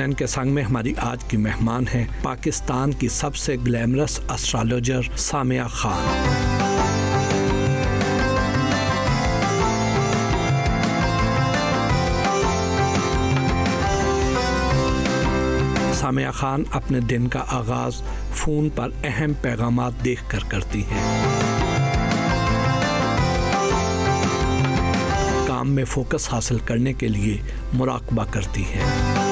N के संग में हमारी आज की मेहमान है पाकिस्तान की सबसे ग्लैमरस एस्ट्रोलॉजर सामिया खान सामिया खान अपने दिन का आगाज़ फ़ोन पर अहम पैगाम देख कर करती हैं काम में फोकस हासिल करने के लिए मुराकबा करती है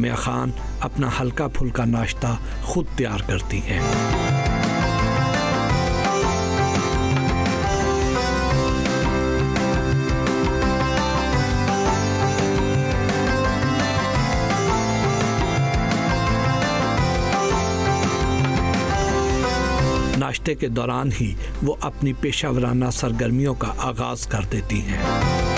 सामिया खान अपना हल्का फुल्का नाश्ता खुद तैयार करती हैं नाश्ते के दौरान ही वो अपनी पेशावराना सरगर्मियों का आगाज़ कर देती हैं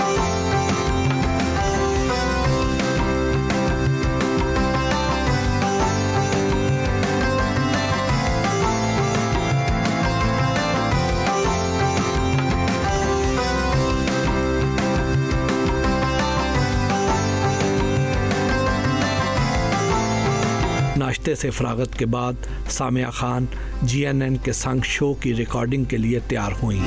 रिश्ते से फरागत के बाद Samia Khan G N N के संग शो की रिकॉर्डिंग के लिए तैयार हुई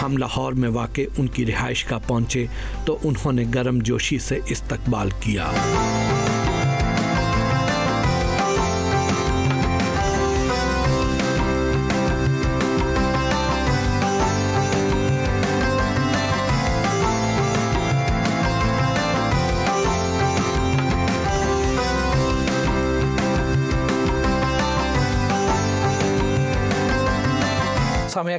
हम लाहौर में वाकई उनकी रिहाइश का पहुंचे तो उन्होंने गर्म जोशी से इस्तकबाल किया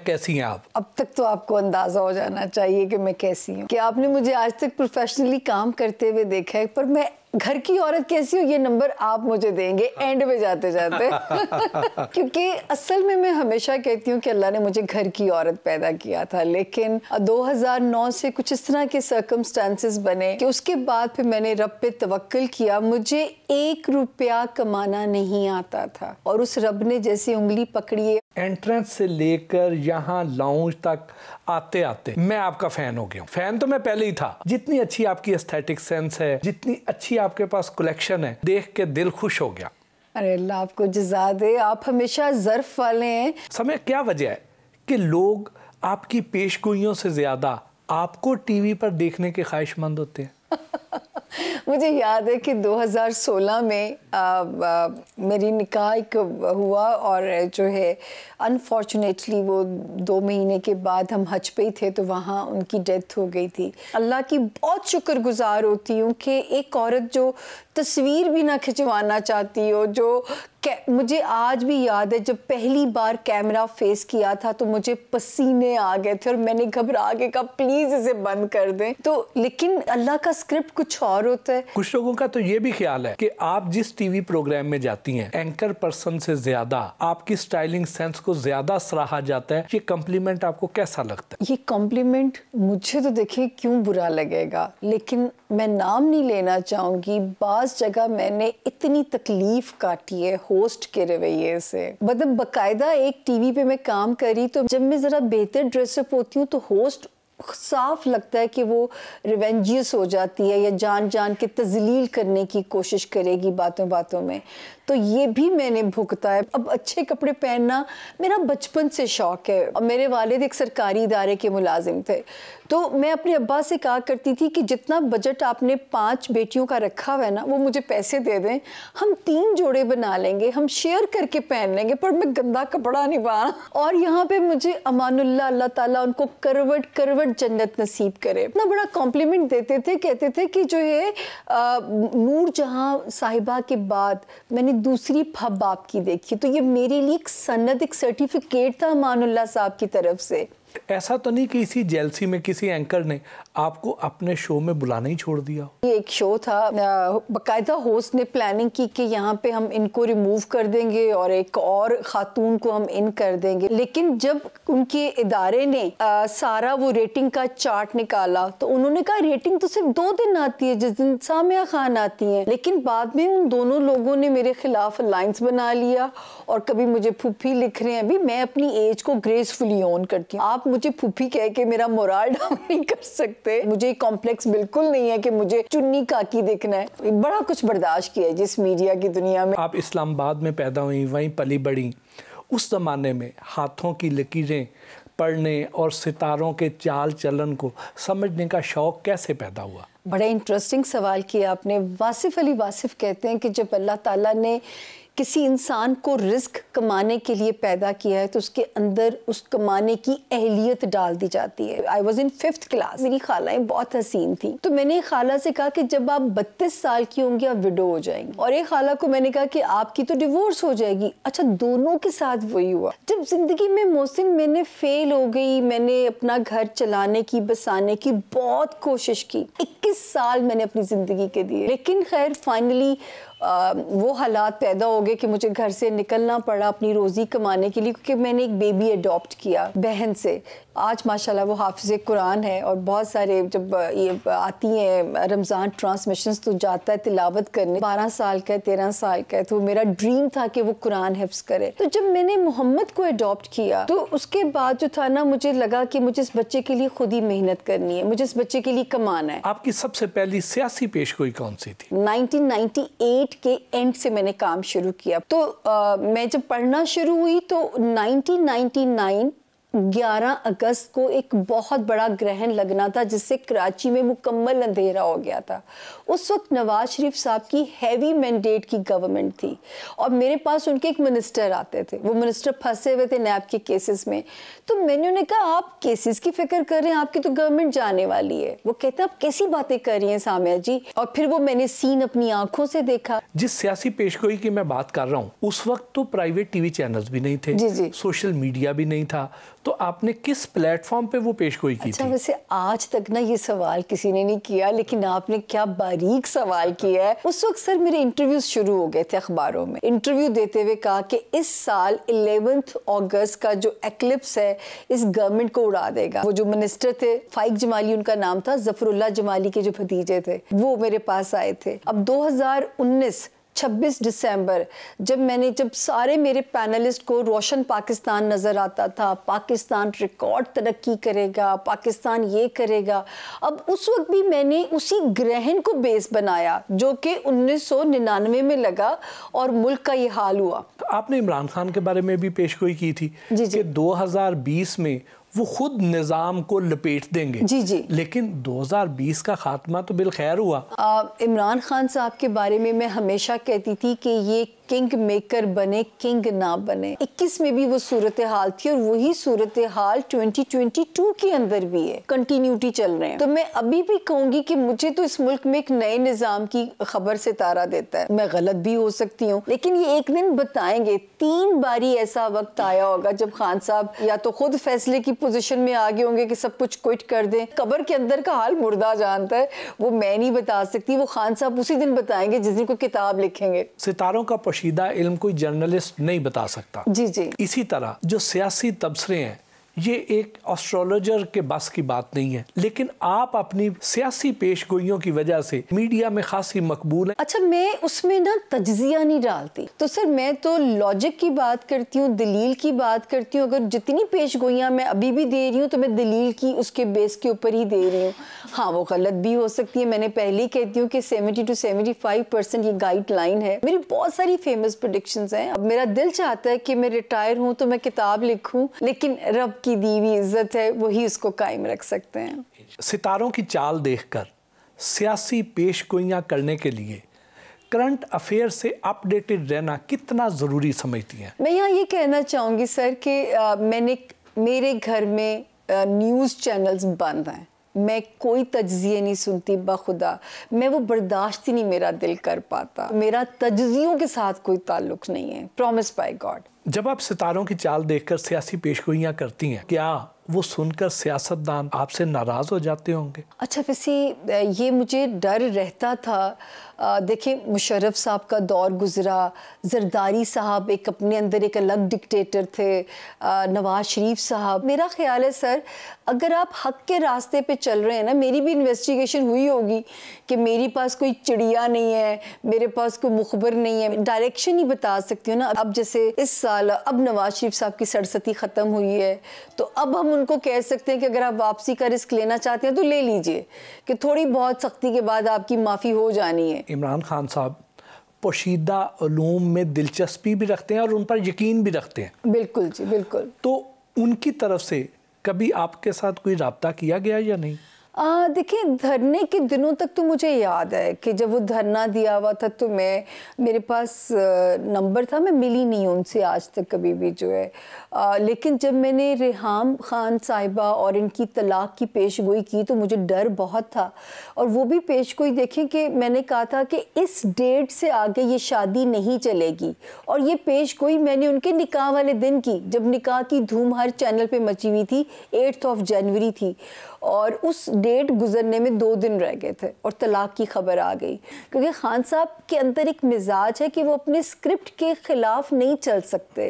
कैसी हैं आप अब तक तो आपको अंदाज़ा हो जाना चाहिए कि मैं कैसी हूँ कि आपने मुझे आज तक प्रोफेशनली काम करते हुए देखा है पर मैं घर की औरत कैसी हो ये नंबर आप मुझे देंगे एंड में जाते जाते क्योंकि असल में मैं हमेशा कहती हूँ कि अल्लाह ने मुझे घर की औरत पैदा किया था लेकिन 2009 से कुछ इस तरह के सर्कमस्टांसेस बने कि उसके बाद फिर मैंने रब पे तवक्ल किया मुझे एक रुपया कमाना नहीं आता था और उस रब ने जैसी उंगली पकड़ी एंट्रेंस से लेकर यहाँ लाउंज तक आते आते मैं आपका फैन हो गया फैन तो मैं पहले ही था जितनी अच्छी आपकी एस्थेटिक सेंस है जितनी अच्छी आपके पास कलेक्शन है देख के दिल खुश हो गया अरे अल्लाह आपको जजा दे आप हमेशा जर्फ वाले हैं समय क्या वजह है कि लोग आपकी पेशगोइयों से ज्यादा आपको टीवी पर देखने के ख्वाहिशमंद होते हैं मुझे याद है कि 2016 में आ, आ, मेरी निकाह एक हुआ और जो है अनफॉर्चुनेटली वो दो महीने के बाद हम हज पे ही थे तो वहाँ उनकी डेथ हो गई थी अल्लाह की बहुत शुक्रगुजार होती हूँ कि एक औरत जो तस्वीर भी ना खिंचवाना चाहती हो जो मुझे आज भी याद है जब पहली बार कैमरा फेस किया था तो मुझे पसीने आ गए थे और मैंने घबरा के कहा प्लीज़ इसे बंद कर दें तो लेकिन अल्लाह का स्क्रिप्ट कुछ और होता है कुछ लोगों का तो ये भी ख्याल है कि आप जिस टीवी प्रोग्राम में जाती हैं एंकर पर्सन से ज्यादा आपकी स्टाइलिंग सेंस को ज्यादा सराहा जाता है ये कॉम्प्लीमेंट आपको कैसा लगता है ये कॉम्प्लीमेंट मुझे तो देखिए क्यों बुरा लगेगा लेकिन मैं नाम नहीं लेना चाहूंगी बाज जगह मैंने इतनी तकलीफ काटी है होस्ट के रवैये से मतलब बकायदा एक टीवी पे मैं काम करी तो जब मैं जरा बेहतर ड्रेसअप होती हूँ तो होस्ट साफ लगता है कि वो रिवेंजियस हो जाती है या जान जान के तजलील करने की कोशिश करेगी बातों बातों में तो ये भी मैंने भुगता है अब अच्छे कपड़े पहनना मेरा बचपन से शौक़ है और मेरे वालिद एक सरकारी इदारे के मुलाजिम थे तो मैं अपने अब्बा से कहा करती थी कि जितना बजट आपने पांच बेटियों का रखा हुआ है ना वो मुझे पैसे दे दें हम तीन जोड़े बना लेंगे हम शेयर करके पहन लेंगे पर मैं गंदा कपड़ा नहीं पा और यहाँ पे मुझे अमानुल्ला अल्लाह ताला उनको करवट करवट जन्नत नसीब करे इतना बड़ा कॉम्प्लीमेंट देते थे कहते थे कि जो ये नूर जहाँ साहिबा के बाद मैंने दूसरी फब आपकी देखी तो ये मेरे लिए एक सन्नत एक सर्टिफिकेट था मानुल्ला साहब की तरफ से ऐसा तो नहीं कि इसी जेलसी में किसी एंकर ने आपको अपने शो में बुलाना ही छोड़ दिया ये एक शो था बकायदा होस्ट ने प्लानिंग की कि यहाँ पे हम इनको रिमूव कर देंगे और एक और खातून को हम इन कर देंगे लेकिन जब उनके इदारे ने आ, सारा वो रेटिंग का चार्ट निकाला तो उन्होंने कहा रेटिंग तो सिर्फ दो दिन आती है जिस दिन सामिया खान आती है लेकिन बाद में उन दोनों लोगों ने मेरे खिलाफ अलायंस बना लिया और कभी मुझे फुफी लिख रहे हैं अभी मैं अपनी एज को ग्रेसफुली ऑन करती हूँ आप मुझे फूफी कह के मेरा मोराल डाउन नहीं कर सकते मुझे कॉम्प्लेक्स बिल्कुल नहीं है कि मुझे चुन्नी काकी देखना है बड़ा कुछ बर्दाश्त किया है जिस मीडिया की दुनिया में आप इस्लामाबाद में पैदा हुई वहीं पली बड़ी उस ज़माने में हाथों की लकीरें पढ़ने और सितारों के चाल चलन को समझने का शौक़ कैसे पैदा हुआ बड़ा इंटरेस्टिंग सवाल किया आपने वासिफ अली वासिफ कहते हैं कि जब अल्लाह ताला ने किसी इंसान को रिस्क कमाने के लिए पैदा किया है तो उसके अंदर उस कमाने की अहलियत डाल दी जाती है I was in fifth class मेरी खालाएं बहुत हसीन थी तो मैंने खाला से कहा कि जब आप बत्तीस साल की होंगी आप विडो हो जाएंगी और एक खाला को मैंने कहा कि आपकी तो डिवोर्स हो जाएगी अच्छा दोनों के साथ वही हुआ जब जिंदगी में मोहसिन मैंने फेल हो गई मैंने अपना घर चलाने की बसाने की बहुत कोशिश की इक्कीस साल मैंने अपनी जिंदगी के दिए लेकिन खैर फाइनली आ, वो हालात पैदा हो गए कि मुझे घर से निकलना पड़ा अपनी रोज़ी कमाने के लिए क्योंकि मैंने एक बेबी अडॉप्ट किया बहन से आज माशाल्लाह वो हाफिज़ कुरान है और बहुत सारे जब ये आती हैं रमज़ान ट्रांसमिशन तो जाता है तिलावत करने बारह साल का है तेरह साल का है तो मेरा ड्रीम था कि वो कुरान हिफ्स करे तो जब मैंने मोहम्मद को अडोप्ट किया तो उसके बाद जो था ना मुझे लगा कि मुझे इस बच्चे के लिए खुद ही मेहनत करनी है मुझे इस बच्चे के लिए कमाना है आपकी सबसे पहली सियासी पेश कोई कौन सी थी नाइनटीन के एंड से मैंने काम शुरू किया तो आ, मैं जब पढ़ना शुरू हुई तो नाइनटीन 11 अगस्त को एक बहुत बड़ा ग्रहण लगना था जिससे कराची में मुकम्मल अंधेरा हो गया था उस वक्त नवाज शरीफ साहब की हैवी मैंडेट की गवर्नमेंट थी और मेरे पास उनके एक मिनिस्टर आते थे वो मिनिस्टर फंसे हुए थे नैब के केसेस में तो मैंने उन्हें कहा आप केसेस की फिक्र कर रहे हैं आपकी तो गवर्नमेंट जाने वाली है वो कहते हैं आप कैसी बातें कर रही हैं सामिया जी और फिर वो मैंने सीन अपनी आंखों से देखा जिस सियासी पेशगोई की मैं बात कर रहा हूँ उस वक्त तो प्राइवेट टीवी चैनल भी नहीं थे सोशल मीडिया भी नहीं था तो आपने किस प्लेटफॉर्म पे वो पेश गोई की अच्छा, थी? वैसे आज तक ना ये सवाल किसी ने नहीं किया लेकिन आपने क्या बारीक सवाल किया है उस वक्त सर मेरे इंटरव्यू शुरू हो गए थे अखबारों में इंटरव्यू देते हुए कहा कि इस साल इलेवेंथ अगस्त का जो एक्लिप्स है इस गवर्नमेंट को उड़ा देगा वो जो मिनिस्टर थे फाइक जमाली उनका नाम था जफरुल्ला जमाली के जो भतीजे थे वो मेरे पास आए थे अब दो 26 दिसंबर जब मैंने जब सारे मेरे पैनलिस्ट को रोशन पाकिस्तान नज़र आता था पाकिस्तान रिकॉर्ड तरक्की करेगा पाकिस्तान ये करेगा अब उस वक्त भी मैंने उसी ग्रहण को बेस बनाया जो कि 1999 में लगा और मुल्क का ये हाल हुआ आपने इमरान खान के बारे में भी पेशगोई की थी जी जी कि में वो खुद निज़ाम को लपेट देंगे जी जी लेकिन 2020 का खात्मा तो बिल खैर हुआ इमरान खान साहब के बारे में मैं हमेशा कहती थी कि ये किंग मेकर बने किंग ना बने 21 में भी वो सूरत हाल थी और वही सूरत हाल 2022 के अंदर भी है कंटिन्यूटी चल रहे हैं तो मैं अभी भी कहूंगी कि मुझे तो इस मुल्क में एक नए निज़ाम की खबर से तारा देता है मैं गलत भी हो सकती हूँ लेकिन ये एक दिन बताएंगे तीन बारी ऐसा वक्त आया होगा जब खान साहब या तो खुद फैसले की पोजिशन में आगे होंगे की सब कुछ क्विट कर दे कबर के अंदर का हाल मुर्दा जानता है वो मैं नहीं बता सकती वो खान साहब उसी दिन बताएंगे जिस दिन को किताब लिखेंगे सितारों का पोशीदा इल्म कोई जर्नलिस्ट नहीं बता सकता जी जी इसी तरह जो सियासी तबसरे हैं ये एक ऑस्ट्रोलॉजर के बस की बात नहीं है लेकिन आप अपनी सियासी पेश की वजह से मीडिया में खासी मकबूल है अच्छा मैं उसमें ना तजिया नहीं डालती तो सर मैं तो लॉजिक की बात करती हूँ दलील की बात करती हूँ अगर जितनी पेश गोइयाँ मैं अभी भी दे रही हूँ तो मैं दलील की उसके बेस के ऊपर ही दे रही हूँ हाँ वो गलत भी हो सकती है मैंने पहले ही कहती हूँ कि seventy two seventy five percent ये गाइडलाइन है मेरी बहुत सारी फेमस प्रोडिक्शन हैं अब मेरा दिल चाहता है कि मैं रिटायर हूँ तो मैं किताब लिखूँ लेकिन रब की की दी हुई इज्जत है वही उसको कायम रख सकते हैं सितारों की चाल देखकर सियासी पेश गोइयाँ करने के लिए करंट अफेयर से अपडेटेड रहना कितना ज़रूरी समझती हैं मैं यहाँ ये कहना चाहूँगी सर कि मैंने मेरे घर में न्यूज़ चैनल्स बंद हैं मैं कोई तजिए नहीं सुनती बखुदा मैं वो बर्दाश्त ही नहीं मेरा दिल कर पाता मेरा तजियों के साथ कोई ताल्लुक नहीं है प्रॉमिस बाय गॉड जब आप सितारों की चाल देखकर सियासी पेशगोइयाँ करती हैं क्या वो सुनकर सियासतदान आपसे नाराज़ हो जाते होंगे अच्छा वैसे ये मुझे डर रहता था देखिए मुशर्रफ साहब का दौर गुज़रा जरदारी साहब एक अपने अंदर एक अलग डिक्टेटर थे नवाज़ शरीफ साहब मेरा ख्याल है सर अगर आप हक के रास्ते पे चल रहे हैं ना मेरी भी इन्वेस्टिगेशन हुई होगी कि मेरे पास कोई चिड़िया नहीं है मेरे पास कोई मुखबर नहीं है डायरेक्शन ही बता सकती हूँ ना अब जैसे इस साल अब नवाज शरीफ साहब की सरसती ख़त्म हुई है तो अब हम उनको कह सकते हैं कि अगर आप वापसी का रिस्क लेना चाहते हैं तो ले लीजिए कि थोड़ी बहुत सख्ती के बाद आपकी माफ़ी हो जानी है इमरान खान साहब पोशीदा ूम में दिलचस्पी भी रखते हैं और उन पर यकीन भी रखते हैं बिल्कुल जी बिल्कुल तो उनकी तरफ से कभी आपके साथ कोई रबता किया गया या नहीं देखिए धरने के दिनों तक तो मुझे याद है कि जब वो धरना दिया हुआ था तो मैं मेरे पास नंबर था मैं मिली नहीं उनसे आज तक कभी भी जो है आ, लेकिन जब मैंने रेहाम खान साहिबा और इनकी तलाक की पेश गोई की तो मुझे डर बहुत था और वो भी पेश गोई देखें कि मैंने कहा था कि इस डेट से आगे ये शादी नहीं चलेगी और ये पेश गोई मैंने उनके निकाह वाले दिन की जब निकाह की धूम हर चैनल पर मची हुई थी एट्थ ऑफ जनवरी थी और उस डेट गुजरने में दो दिन रह गए थे और तलाक की खबर आ गई क्योंकि खान साहब के अंदर एक मिजाज है कि वो अपने स्क्रिप्ट के ख़िलाफ़ नहीं चल सकते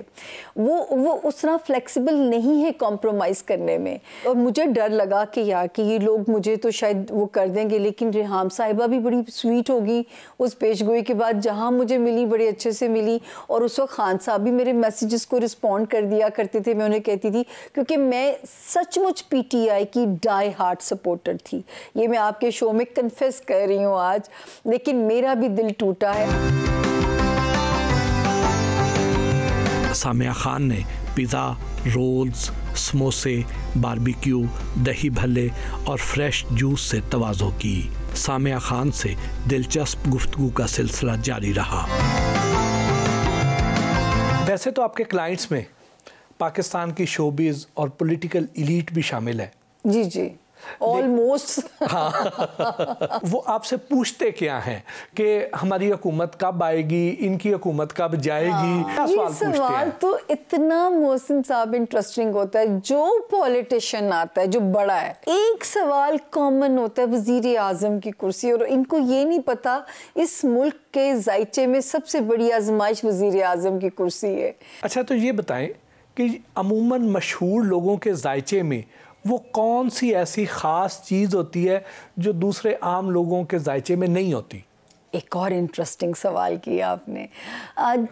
वो वो उस तरह फ्लेक्सिबल नहीं है कॉम्प्रोमाइज़ करने में और मुझे डर लगा कि यार कि ये लोग मुझे तो शायद वो कर देंगे लेकिन रिहाम साहिबा भी बड़ी स्वीट होगी उस पेशगोई के बाद जहाँ मुझे मिली बड़े अच्छे से मिली और उस वक्त खान साहब भी मेरे मैसेजेस को रिस्पॉन्ड कर दिया करते थे मैं उन्हें कहती थी क्योंकि मैं सचमुच आई की डाल डाई हार्ट सपोर्टर थी ये मैं आपके शो में कन्फेस कर रही हूँ आज लेकिन मेरा भी दिल टूटा है सामिया खान ने पिज़्ज़ा रोल्स समोसे बारबेक्यू दही भल्ले और फ्रेश जूस से तोज़ो की सामिया खान से दिलचस्प गुफ्तु का सिलसिला जारी रहा वैसे तो आपके क्लाइंट्स में पाकिस्तान की शोबीज़ और पॉलिटिकल इलीट भी शामिल है जी जी ऑलमोस्ट हाँ वो आपसे पूछते क्या हैं कि हमारी हुकूमत कब आएगी इनकी हुकूमत कब जाएगी हाँ। सवाल, सवाल तो इतना मोहसिन साहब इंटरेस्टिंग होता है जो पॉलिटिशियन आता है जो बड़ा है एक सवाल कॉमन होता है वजीर आजम की कुर्सी और इनको ये नहीं पता इस मुल्क के जायचे में सबसे बड़ी आजमाइश वजीर आजम की कुर्सी है अच्छा तो ये बताएं कि अमूमन मशहूर लोगों के जायचे में वो कौन सी ऐसी ख़ास चीज़ होती है जो दूसरे आम लोगों के जायचे में नहीं होती एक और इंटरेस्टिंग सवाल किया आपने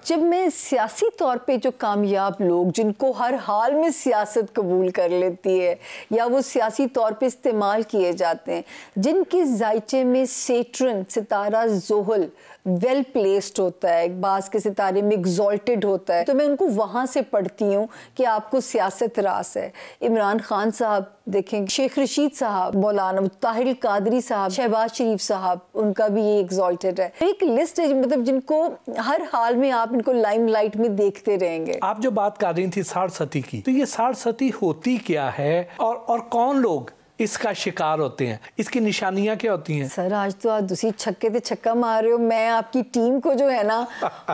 जब मैं सियासी तौर पे जो कामयाब लोग जिनको हर हाल में सियासत कबूल कर लेती है या वो सियासी तौर पे इस्तेमाल किए जाते हैं जिनके जायचे में सेट्रन सितारा जोहल वेल प्लेस्ड होता है बास के सितारे में एग्जॉल्टेड होता है तो मैं उनको वहाँ से पढ़ती हूँ कि आपको सियासत रास है इमरान खान साहब देखें शेख रशीद साहब मौलाना ताहिर कादरी साहब शहबाज शरीफ साहब उनका भी ये एग्जॉल्टेड है एक लिस्ट है मतलब जिनको हर हाल में आप इनको लाइम लाइट में देखते रहेंगे आप जो बात कर रही थी साढ़ सती की तो ये साढ़ सती होती क्या है और और कौन लोग इसका शिकार होते हैं इसकी निशानियां क्या होती हैं सर आज तो आप दूसरी छक्के से छक्का मार रहे हो मैं आपकी टीम को जो है ना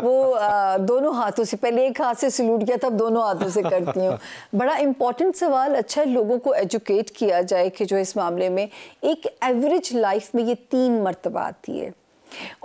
वो आ, दोनों हाथों से पहले एक हाथ से सल्यूट किया तब दोनों हाथों से करती हूँ बड़ा इंपॉर्टेंट सवाल अच्छा है लोगों को एजुकेट किया जाए कि जो इस मामले में एक एवरेज लाइफ में ये तीन मरतबा आती है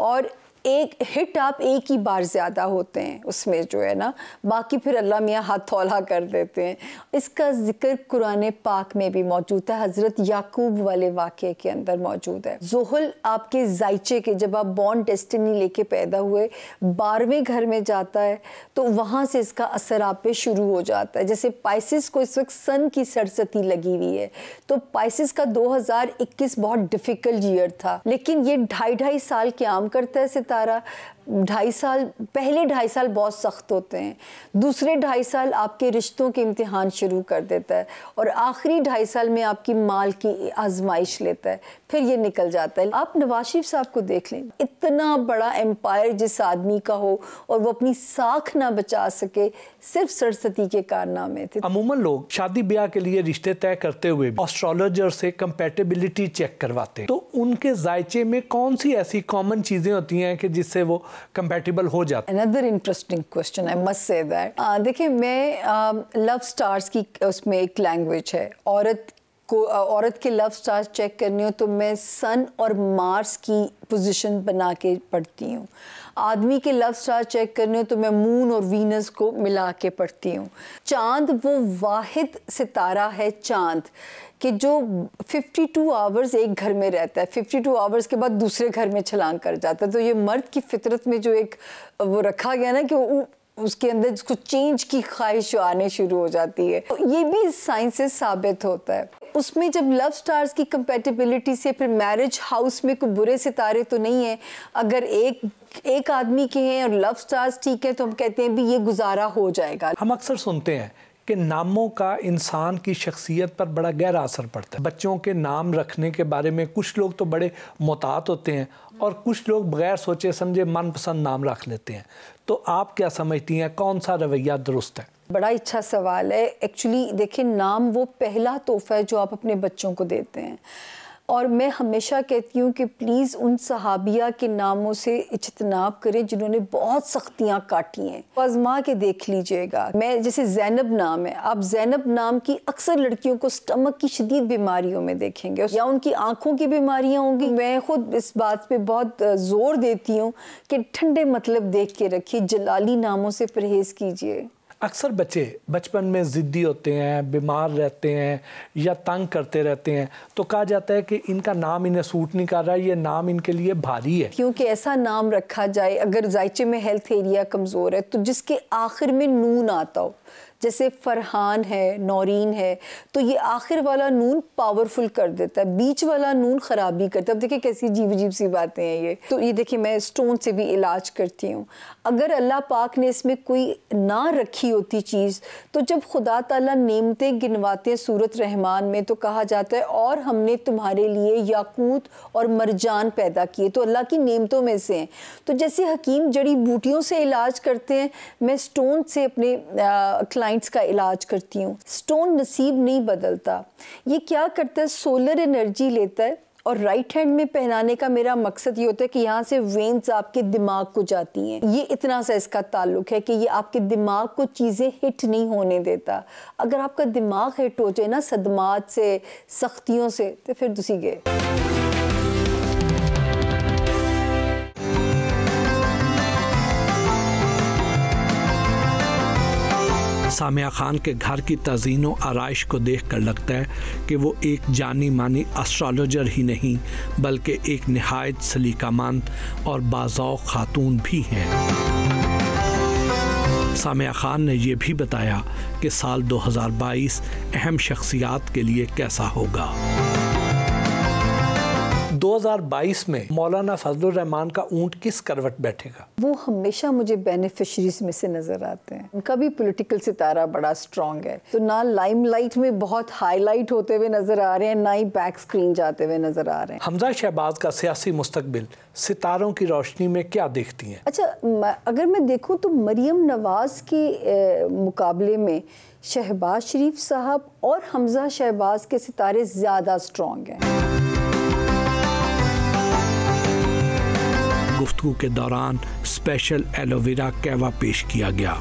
और एक हिट आप एक ही बार ज़्यादा होते हैं उसमें जो है ना बाकी फिर अल्लाह मियाँ हाथ थौला कर देते हैं इसका जिक्र कुरान पाक में भी मौजूद है हज़रत याकूब वाले वाक़े के अंदर मौजूद है जोहल आपके जायचे के जब आप बॉन्ड डेस्टिनी लेके पैदा हुए बारहवें घर में जाता है तो वहाँ से इसका असर आप पे शुरू हो जाता है जैसे पाइसिस को इस वक्त सन की सरसती लगी हुई है तो पाइसिस का दो बहुत डिफ़िकल्ट ईयर था लेकिन ये ढाई ढाई साल क्याम करता है Tara ढाई साल पहले ढाई साल बहुत सख्त होते हैं दूसरे ढाई साल आपके रिश्तों के इम्तिहान शुरू कर देता है और आखिरी ढाई साल में आपकी माल की आजमाइश लेता है फिर ये निकल जाता है आप नवाज शरीफ साहब को देख लें इतना बड़ा एम्पायर जिस आदमी का हो और वो अपनी साख ना बचा सके सिर्फ सरस्वती के कारनामे थे अमूमन लोग शादी ब्याह के लिए रिश्ते तय करते हुए ऑस्ट्रोलॉजर से कंपेटेबिलिटी चेक करवाते हैं तो उनके जायचे में कौन सी ऐसी कॉमन चीज़ें होती हैं कि जिससे वो कंपेटेबल हो जाता है another interesting question I must say that देखिए मैं लव स्टार्स की उसमें एक लैंग्वेज है औरत को औरत के लव स्टार चेक करनी हो तो मैं सन और मार्स की पोजीशन बना के पढ़ती हूँ आदमी के लव स्टार चेक करने हो तो मैं मून और वीनस को मिला के पढ़ती हूँ चांद वो वाहिद सितारा है चांद कि जो 52 आवर्स एक घर में रहता है 52 आवर्स के बाद दूसरे घर में छलांग कर जाता है तो ये मर्द की फितरत में जो एक वो रखा गया ना कि उसके अंदर उसको चेंज की ख्वाहिश आने शुरू हो जाती है तो ये भी साइंस से साबित होता है उसमें जब लव स्टार्स की कंपेटेबिलिटी से फिर मैरिज हाउस में कोई बुरे सितारे तो नहीं है अगर एक एक आदमी के हैं और लव स्टार्स ठीक है तो हम कहते हैं भी ये गुजारा हो जाएगा हम अक्सर सुनते हैं कि नामों का इंसान की शख्सियत पर बड़ा गहरा असर पड़ता है बच्चों के नाम रखने के बारे में कुछ लोग तो बड़े मोहतात होते हैं और कुछ लोग बगैर सोचे समझे मनपसंद नाम रख लेते हैं तो आप क्या समझती हैं कौन सा रवैया दुरुस्त है बड़ा अच्छा सवाल है एक्चुअली देखिए नाम वो पहला तोहफा है जो आप अपने बच्चों को देते हैं और मैं हमेशा कहती हूँ कि प्लीज़ उन सहाबिया के नामों से इजतनाब करें जिन्होंने बहुत सख्तियाँ काटी हैं तो आजमा के देख लीजिएगा मैं जैसे जैनब नाम है आप जैनब नाम की अक्सर लड़कियों को स्टमक की शदीद बीमारियों में देखेंगे या उनकी आँखों की बीमारियाँ होंगी मैं खुद इस बात पर बहुत ज़ोर देती हूँ कि ठंडे मतलब देख के रखिए जलाली नामों से परहेज़ कीजिए अक्सर बच्चे बचपन में ज़िद्दी होते हैं बीमार रहते हैं या तंग करते रहते हैं तो कहा जाता है कि इनका नाम इन्हें सूट नहीं कर रहा ये नाम इनके लिए भारी है क्योंकि ऐसा नाम रखा जाए अगर जायचे में हेल्थ एरिया कमज़ोर है तो जिसके आखिर में नून आता हो जैसे फरहान है नौरीन है तो ये आखिर वाला नून पावरफुल कर देता है बीच वाला नून ख़राबी करता है अब देखिए कैसी अजीब अजीब सी बातें हैं ये तो ये देखिए मैं स्टोन से भी इलाज करती हूँ अगर अल्लाह पाक ने इसमें कोई ना रखी होती चीज़ तो जब खुदा तला नेमतें गिनवाते हैं सूरत रहमान में तो कहा जाता है और हमने तुम्हारे लिए याकूत और मरजान पैदा किए तो अल्लाह की नीमतों में से हैं तो जैसे हकीम जड़ी बूटियों से इलाज करते हैं मैं स्टोन से अपने आ, क्लाइंट्स का इलाज करती हूँ स्टोन नसीब नहीं बदलता ये क्या करता है सोलर एनर्जी लेता है और राइट हैंड में पहनाने का मेरा मकसद ये होता है कि यहाँ से वेंस आपके दिमाग को जाती हैं ये इतना सा इसका ताल्लुक है कि ये आपके दिमाग को चीज़ें हिट नहीं होने देता अगर आपका दिमाग हिट हो जाए ना सदमात से सख्तियों से तो फिर दूसरी तो गए सामिया खान के घर की तजीन आरइश को देख कर लगता है कि वो एक जानी मानी एस्ट्रोलॉजर ही नहीं बल्कि एक नहायत सलीकामंद और बाजौ खातून भी हैं सामिया खान ने यह भी बताया कि साल 2022 अहम शख्सियात के लिए कैसा होगा 2022 में मौलाना फजल रहमान का ऊंट किस करवट बैठेगा वो हमेशा मुझे बेनिफिशरीज में से नजर आते हैं उनका भी पोलिटिकल सितारा बड़ा स्ट्रॉन्ग है तो ना लाइमलाइट में बहुत हाईलाइट होते हुए नजर आ रहे हैं ना ही बैक स्क्रीन जाते हुए नजर आ रहे हैं हमजा शहबाज का सियासी मुस्तबिल सितारों की रोशनी में क्या देखती हैं अच्छा अगर मैं देखूं तो मरियम नवाज़ के मुकाबले में शहबाज शरीफ साहब और हमजा शहबाज के सितारे ज़्यादा स्ट्रॉन्ग हैं गुफ्तु के दौरान स्पेशल एलोवेरा कैवा पेश किया गया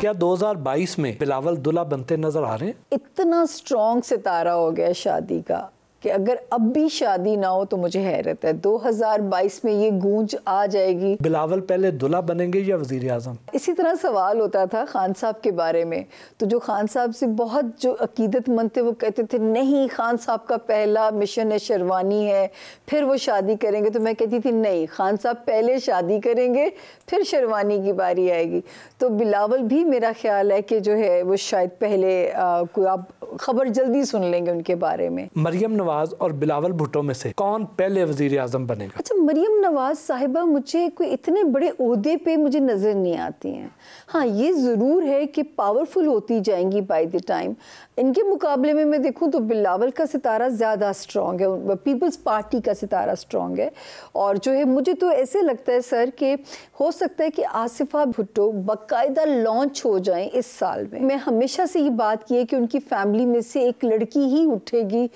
क्या 2022 में बिलावल दुला बनते नजर आ रहे हैं इतना स्ट्रॉन्ग सितारा हो गया शादी का कि अगर अब भी शादी ना हो तो मुझे हैरत है 2022 में ये गूंज आ जाएगी बिलावल पहले दुला बनेंगे या वजीर आजम इसी तरह सवाल होता था खान साहब के बारे में तो जो खान साहब से बहुत जो अकीदतमंद थे वो कहते थे नहीं खान साहब का पहला मिशन है शेरवानी है फिर वो शादी करेंगे तो मैं कहती थी नहीं खान साहब पहले शादी करेंगे फिर शेरवानी की बारी आएगी तो बिलावल भी मेरा ख्याल है कि जो है वो शायद पहले कोई आप खबर जल्दी सुन लेंगे उनके बारे में मरियम नवाज नवाज और बिलावल भुट्टो में से कौन पहले वजीर आजम बनेगा अच्छा मरियम नवाज साहिबा मुझे कोई इतने बड़े अहदे पे मुझे नज़र नहीं आती हैं हाँ ये ज़रूर है कि पावरफुल होती जाएंगी बाय द टाइम इनके मुकाबले में मैं देखूँ तो बिलावल का सितारा ज़्यादा स्ट्रॉन्ग है पीपल्स पार्टी का सितारा स्ट्रॉन्ग है और जो है मुझे तो ऐसे लगता है सर कि हो सकता है कि आसिफा भुट्टो बाकायदा लॉन्च हो जाए इस साल में मैं हमेशा से ये बात की है कि उनकी फैमिली में से एक लड़की ही उठेगी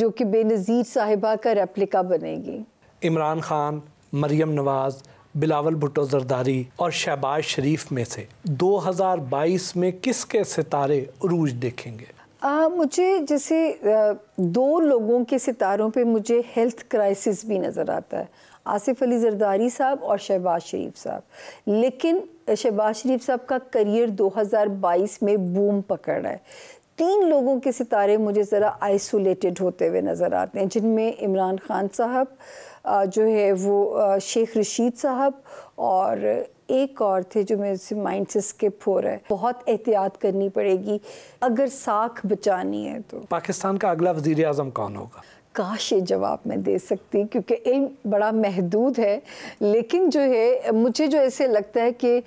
जो कि बेनज़ीर साहिबा का रेप्लिका बनेगी इमरान खान मरियम नवाज़ बिलावल भुट्टो जरदारी और शहबाज शरीफ में से 2022 में किसके सितारे उरूज देखेंगे आ, मुझे जैसे दो लोगों के सितारों पे मुझे हेल्थ क्राइसिस भी नज़र आता है आसिफ अली जरदारी साहब और शहबाज शरीफ साहब लेकिन शहबाज शरीफ साहब का करियर 2022 में बूम पकड़ रहा है तीन लोगों के सितारे मुझे ज़रा आइसोलेटेड होते हुए नज़र आते हैं जिनमें इमरान ख़ान साहब जो है वो शेख रशीद साहब और एक और थे जो मेरे माइंड से स्किप हो रहा है बहुत एहतियात करनी पड़ेगी अगर साख बचानी है तो पाकिस्तान का अगला वजीर अजम कौन होगा काश ये जवाब मैं दे सकती क्योंकि इल्म बड़ा महदूद है लेकिन जो है मुझे जो ऐसे लगता है कि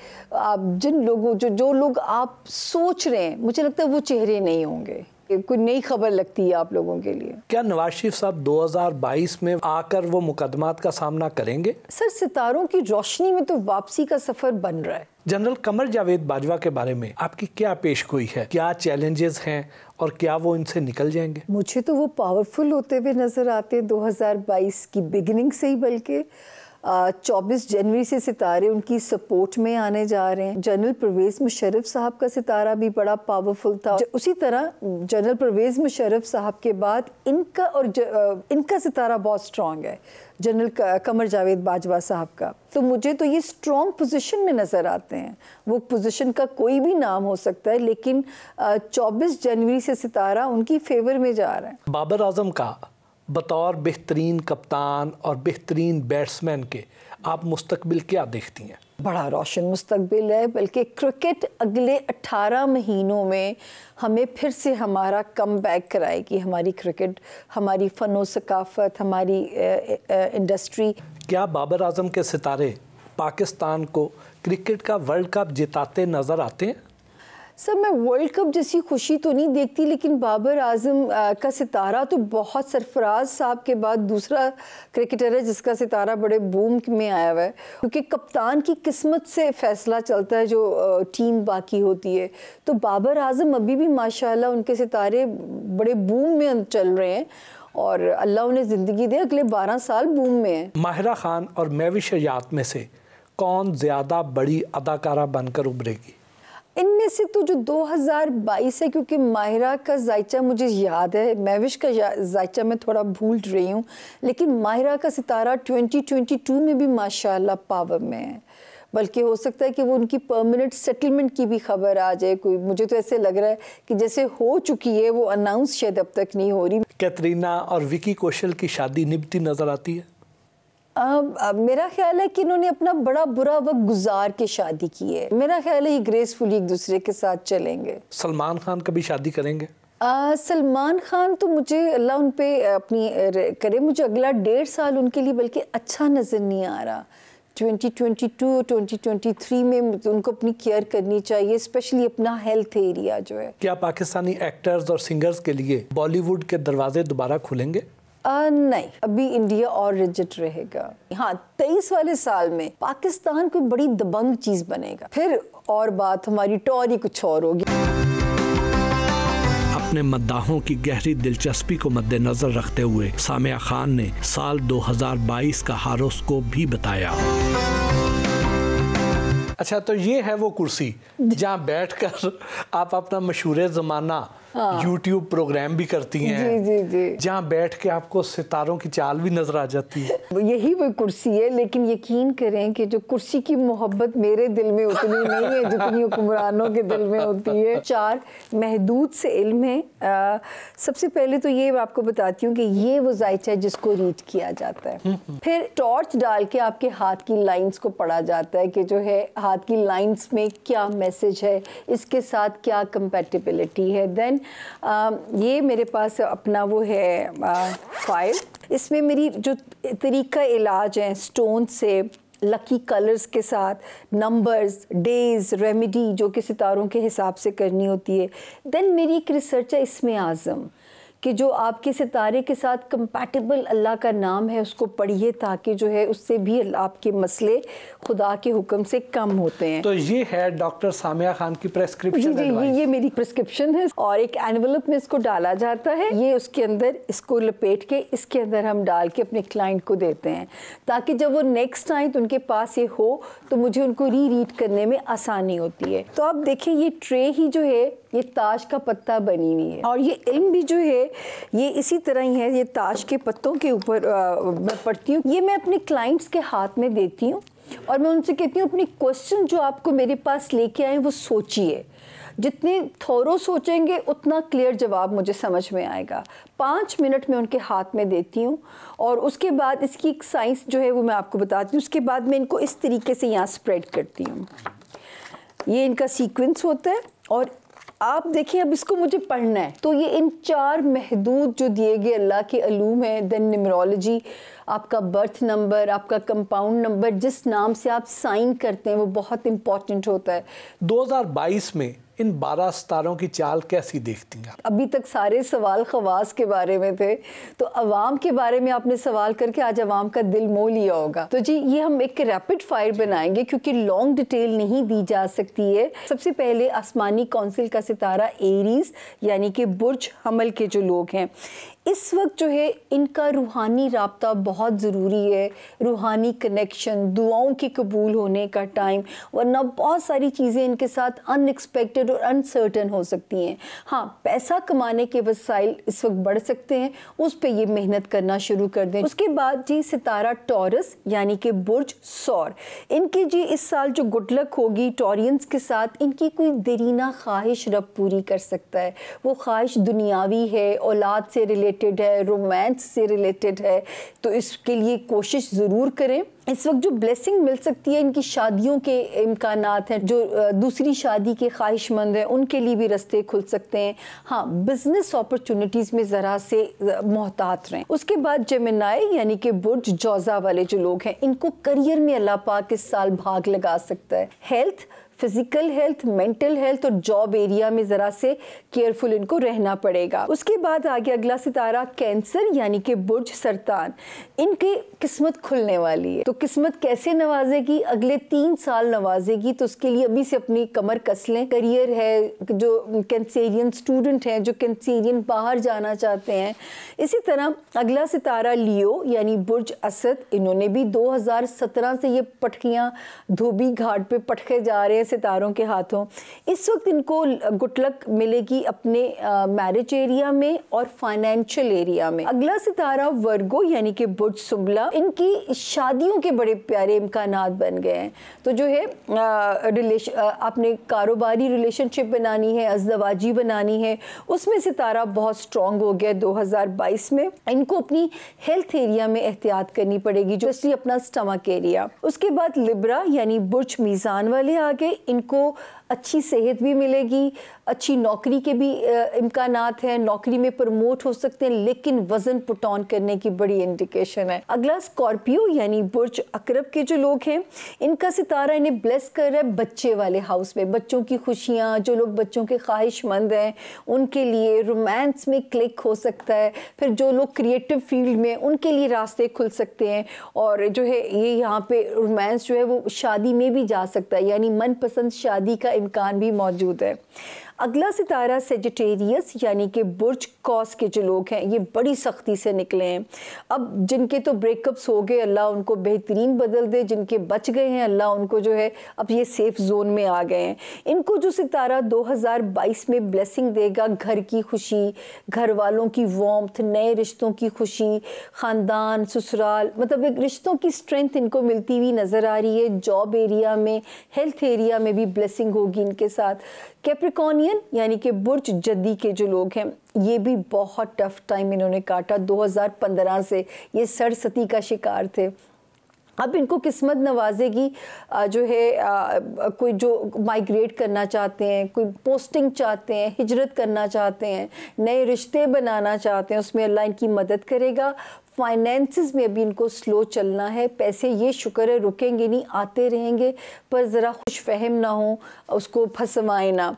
आप जिन लोगों जो जो लोग आप सोच रहे हैं मुझे लगता है वो चेहरे नहीं होंगे कि कोई नई खबर लगती है आप लोगों के लिए क्या नवाज शरीफ साहब 2022 में आकर वो मुकदमात का सामना करेंगे सर सितारों की रोशनी में तो वापसी का सफर बन रहा है जनरल कमर जावेद बाजवा के बारे में आपकी क्या पेश गोई है क्या चैलेंजेस हैं और क्या वो इनसे निकल जाएंगे मुझे तो वो पावरफुल होते हुए नजर आते हैं 2022 की बिगिनिंग से ही बल्कि चौबीस जनवरी से सितारे उनकी सपोर्ट में आने जा रहे हैं जनरल परवेज़ मुशरफ साहब का सितारा भी बड़ा पावरफुल था उसी तरह जनरल परवेज़ मुशरफ साहब के बाद इनका और ज, इनका सितारा बहुत स्ट्रॉन्ग है जनरल कमर जावेद बाजवा साहब का तो मुझे तो ये स्ट्रॉन्ग पोजीशन में नज़र आते हैं वो पोजीशन का कोई भी नाम हो सकता है लेकिन 24 जनवरी से सितारा उनकी फेवर में जा रहा है बाबर आजम का बतौर बेहतरीन कप्तान और बेहतरीन बैट्समैन के आप मुस्तबिल क्या देखती हैं बड़ा रोशन मुस्तबिल है बल्कि क्रिकेट अगले 18 महीनों में हमें फिर से हमारा कम बैक कराएगी हमारी क्रिकेट हमारी फ़न वकाफ़त हमारी ए, ए, इंडस्ट्री क्या बाबर आजम के सितारे पाकिस्तान को क्रिकेट का वर्ल्ड कप जिताते नज़र आते हैं सर मैं वर्ल्ड कप जैसी खुशी तो नहीं देखती लेकिन बाबर आजम का सितारा तो बहुत सरफराज साहब के बाद दूसरा क्रिकेटर है जिसका सितारा बड़े बूम में आया हुआ है क्योंकि कप्तान की किस्मत से फैसला चलता है जो टीम बाकी होती है तो बाबर आजम अभी भी माशाल्लाह उनके सितारे बड़े बूम में चल रहे हैं और अल्लाह उन्हें ज़िंदगी दे अगले बारह साल बूम में है माहिरा खान और मैविश यात में से कौन ज़्यादा बड़ी अदाकारा बनकर उभरेगी इनमें से तो जो 2022 है क्योंकि माहिरा का जायचा मुझे याद है मैविश का जायचा मैं थोड़ा भूल रही हूँ लेकिन माहिरा का सितारा 2022 में भी माशाल्लाह पावर में है बल्कि हो सकता है कि वो उनकी परमानेंट सेटलमेंट की भी खबर आ जाए कोई मुझे तो ऐसे लग रहा है कि जैसे हो चुकी है वो अनाउंस शायद अब तक नहीं हो रही कैतरीना और विकी कौशल की शादी निभती नज़र आती है आ, मेरा ख्याल है कि इन्होंने अपना बड़ा बुरा वक्त गुजार के शादी की है मेरा ख्याल है ये ग्रेसफुली एक दूसरे के साथ चलेंगे सलमान खान कभी शादी करेंगे सलमान खान तो मुझे अल्लाह उन पर अपनी करे मुझे अगला डेढ़ साल उनके लिए बल्कि अच्छा नज़र नहीं आ रहा 2022 2023 में उनको अपनी केयर करनी चाहिए स्पेशली अपना हेल्थ एरिया जो है क्या पाकिस्तानी एक्टर्स और सिंगर्स के लिए बॉलीवुड के दरवाजे दोबारा खुलेंगे आ, नहीं अभी इंडिया और रिजिट रहेगा हाँ तेईस वाले साल में पाकिस्तान कोई बड़ी दबंग चीज बनेगा फिर और बात हमारी टॉर कुछ और होगी अपने मद्दाहों की गहरी दिलचस्पी को मद्देनजर रखते हुए सामिया खान ने साल 2022 का हारोस्कोप भी बताया अच्छा तो ये है वो कुर्सी जहाँ बैठकर आप अपना मशहूर ज़माना यूट्यूब हाँ। प्रोग्राम भी करती हैं जी जी जी जहाँ बैठ के आपको सितारों की चाल भी नजर आ जाती है यही वो कुर्सी है लेकिन यकीन करें कि जो कुर्सी की मोहब्बत मेरे दिल में उतनी नहीं है जितनी हुक्मरानों के दिल में होती है चार महदूद से इल्म है सबसे पहले तो ये आपको बताती हूँ कि ये वो जायचा है जिसको रीड किया जाता है हम्म, हम्म। फिर टॉर्च डाल के आपके हाथ की लाइन्स को पढ़ा जाता है कि जो है हाथ की लाइन्स में क्या मैसेज है इसके साथ क्या कंपेटेबिलिटी है देन ये मेरे पास अपना वो है फाइल इसमें मेरी जो तरीका इलाज है स्टोन से लकी कलर्स के साथ नंबर्स डेज रेमेडी जो कि सितारों के हिसाब से करनी होती है देन मेरी एक रिसर्च है इसमें आज़म कि जो आपके सितारे के साथ कंपैटिबल अल्लाह का नाम है उसको पढ़िए ताकि जो है उससे भी आपके मसले खुदा के हुक्म से कम होते हैं तो ये है डॉक्टर सामिया खान की प्रेस्क्रिप्शन जी ये, ये मेरी प्रेस्क्रिप्शन है और एक एनवलप में इसको डाला जाता है ये उसके अंदर इसको लपेट के इसके अंदर हम डाल के अपने क्लाइंट को देते हैं ताकि जब वो नेक्स्ट आए तो उनके पास ये हो तो मुझे उनको री रीड करने में आसानी होती है तो आप देखें ये ट्रे ही जो है ये ताश का पत्ता बनी हुई है और ये इल्म भी जो है ये इसी तरह ही है ये ताश के पत्तों के ऊपर मैं पढ़ती हूँ ये मैं अपने क्लाइंट्स के हाथ में देती हूँ और मैं उनसे कहती हूँ अपनी क्वेश्चन जो आपको मेरे पास लेके आए वो सोचिए जितने थोरो सोचेंगे उतना क्लियर जवाब मुझे समझ में आएगा पाँच मिनट में उनके हाथ में देती हूँ और उसके बाद इसकी एक साइंस जो है वो मैं आपको बताती हूँ उसके बाद मैं इनको इस तरीके से यहाँ स्प्रेड करती हूँ ये इनका सीक्वेंस होता है और आप देखिए अब इसको मुझे पढ़ना है तो ये इन चार महदूद जो दिए गए अल्लाह के अलूम हैं देन निमरोलॉजी आपका बर्थ नंबर आपका कंपाउंड नंबर जिस नाम से आप साइन करते हैं वो बहुत इम्पॉर्टेंट होता है 2022 में इन बारह सितारों की चाल कैसी देखती हैं अभी तक सारे सवाल खवास के बारे में थे तो अवाम के बारे में आपने सवाल करके आज अवाम का दिल मोह लिया होगा तो जी ये हम एक रैपिड फायर बनाएंगे क्योंकि लॉन्ग डिटेल नहीं दी जा सकती है सबसे पहले आसमानी काउंसिल का सितारा एरीज यानी कि बुर्ज हमल के जो लोग हैं इस वक्त जो है इनका रूहानी रबता बहुत ज़रूरी है रूहानी कनेक्शन दुआओं के कबूल होने का टाइम वरना बहुत सारी चीज़ें इनके साथ अनएक्सपेक्टेड और अनसर्टन हो सकती हैं हाँ पैसा कमाने के वसाइल इस वक्त बढ़ सकते हैं उस पर ये मेहनत करना शुरू कर दें उसके बाद जी सितारा टॉरस यानी कि बुर्ज सौर इनकी जी इस साल जो गुडलक होगी टॉरियंस के साथ इनकी कोई देरीना ख्वाहिश रब पूरी कर सकता है वो ख्वाहिश दुनियावी है औलाद से रिलेटेड रिलेटेड है रोमांस से रिलेटेड है तो इसके लिए कोशिश ज़रूर करें इस वक्त जो ब्लेसिंग मिल सकती है इनकी शादियों के इम्कान हैं जो दूसरी शादी के ख्वाहिशमंद हैं उनके लिए भी रस्ते खुल सकते हैं हाँ बिजनेस अपॉर्चुनिटीज़ में ज़रा से मोहतात रहें उसके बाद जेमिनाए यानी कि बुर्ज जौजा वाले जो लोग हैं इनको करियर में अल्लाह पाक इस साल भाग लगा सकता है health physical health mental health और जॉब एरिया में ज़रा से केयरफुल इनको रहना पड़ेगा उसके बाद आगे अगला सितारा कैंसर यानी कि बुर्ज सरतान इनकी किस्मत खुलने वाली है तो किस्मत कैसे नवाजेगी अगले तीन साल नवाजेगी तो उसके लिए अभी से अपनी कमर कस लें करियर है जो कैंसेरियन स्टूडेंट हैं जो कैंसेरियन बाहर जाना चाहते हैं इसी तरह अगला सितारा लियो यानी बुर्ज असद इन्होंने भी 2017 से ये पटखियाँ धोबी घाट पे पटके जा रहे हैं गए सितारों के हाथों इस वक्त इनको गुटलक मिलेगी अपने मैरिज एरिया में और फाइनेंशियल एरिया में अगला सितारा वर्गो यानी कि बुध सुबला इनकी शादियों के बड़े प्यारे इम्कान बन गए हैं तो जो है रिलेश अपने कारोबारी रिलेशनशिप बनानी है अजदवाजी बनानी है उसमें सितारा बहुत स्ट्रॉन्ग हो गया 2022 में इनको अपनी हेल्थ एरिया में एहतियात करनी पड़ेगी जो अपना स्टमक एरिया उसके बाद लिब्रा यानी बुर्ज मीज़ान वाले आ गए इनको अच्छी सेहत भी मिलेगी अच्छी नौकरी के भी इम्कान हैं नौकरी में प्रमोट हो सकते हैं लेकिन वज़न पुट ऑन करने की बड़ी इंडिकेशन है अगला स्कॉर्पियो यानी बुर्ज अकरब के जो लोग हैं इनका सितारा इन्हें ब्लेस कर रहा है बच्चे वाले हाउस में बच्चों की खुशियाँ जो लोग बच्चों के ख्वाहिशमंद हैं उनके लिए रोमांस में क्लिक हो सकता है फिर जो लोग क्रिएटिव फील्ड में उनके लिए रास्ते खुल सकते हैं और जो है ये यहाँ पे रोमांस जो है वो शादी में भी जा सकता है यानी मनपसंद शादी का इम्कान भी मौजूद है अगला सितारा सेजिटेरियस यानी कि बुर्ज कॉस के जो लोग हैं ये बड़ी सख्ती से निकले हैं अब जिनके तो ब्रेकअप्स हो गए अल्लाह उनको बेहतरीन बदल दे जिनके बच गए हैं अल्लाह उनको जो है अब ये सेफ़ जोन में आ गए हैं इनको जो सितारा 2022 में ब्लेसिंग देगा घर की खुशी घर वालों की वॉम्थ नए रिश्तों की खुशी ख़ानदान ससुराल मतलब एक रिश्तों की स्ट्रेंथ इनको मिलती हुई नज़र आ रही है जॉब एरिया में हेल्थ एरिया में भी ब्लेसिंग होगी इनके साथ कैप्रिकॉनियन यानी कि बुर्ज जद्दी के जो लोग हैं ये भी बहुत टफ टाइम इन्होंने काटा 2015 से ये सरसती का शिकार थे अब इनको किस्मत नवाजेगी जो है आ, कोई जो माइग्रेट करना चाहते हैं कोई पोस्टिंग चाहते हैं हिजरत करना चाहते हैं नए रिश्ते बनाना चाहते हैं उसमें अल्लाह इनकी मदद करेगा फाइनेंसिस में अभी इनको स्लो चलना है पैसे ये शुक्र है रुकेंगे नहीं आते रहेंगे पर ज़रा खुश फहम ना हो उसको फंसवाए ना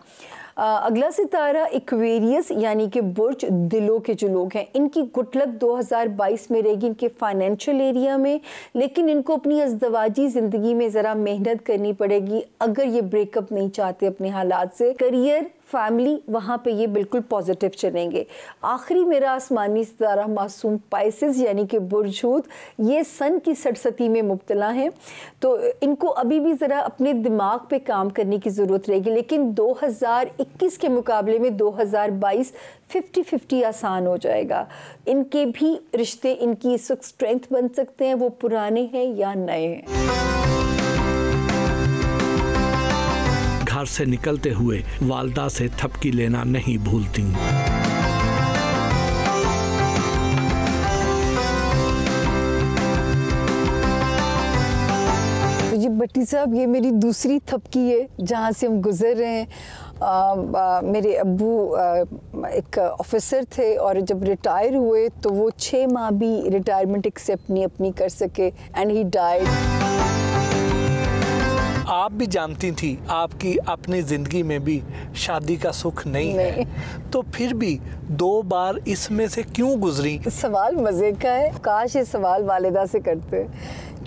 अगला सितारा इक्वेरियस यानी कि बुर्ज दिलों के जो लोग हैं इनकी गुटलक 2022 में रहेगी इनके फाइनेंशियल एरिया में लेकिन इनको अपनी अजदवाजी ज़िंदगी में ज़रा मेहनत करनी पड़ेगी अगर ये ब्रेकअप नहीं चाहते अपने हालात से करियर फैमिली वहाँ पे ये बिल्कुल पॉजिटिव चलेंगे आखिरी मेरा आसमानी सितारा मासूम पाइसिस यानी कि बुरजूद ये सन की सरसती में मुबतला हैं तो इनको अभी भी ज़रा अपने दिमाग पे काम करने की ज़रूरत रहेगी लेकिन 2021 के मुकाबले में 2022 फिफ्टी फिफ्टी आसान हो जाएगा इनके भी रिश्ते इनकी इस वक्त स्ट्रेंथ बन सकते हैं वो पुराने हैं या नए हैं घर से निकलते हुए वालदा से थपकी लेना नहीं भूलती तो साहब ये मेरी दूसरी थपकी है जहाँ से हम गुजर रहे हैं आ, आ, मेरे अबू एक ऑफिसर थे और जब रिटायर हुए तो वो छः माह भी रिटायरमेंट एक्सेप्ट नहीं अपनी कर सके एंड ही डाइड आप भी जानती थी आपकी अपनी ज़िंदगी में भी शादी का सुख नहीं, नहीं। है तो फिर भी दो बार इसमें से क्यों गुजरी सवाल मज़े का है काश ये सवाल वालिदा से करते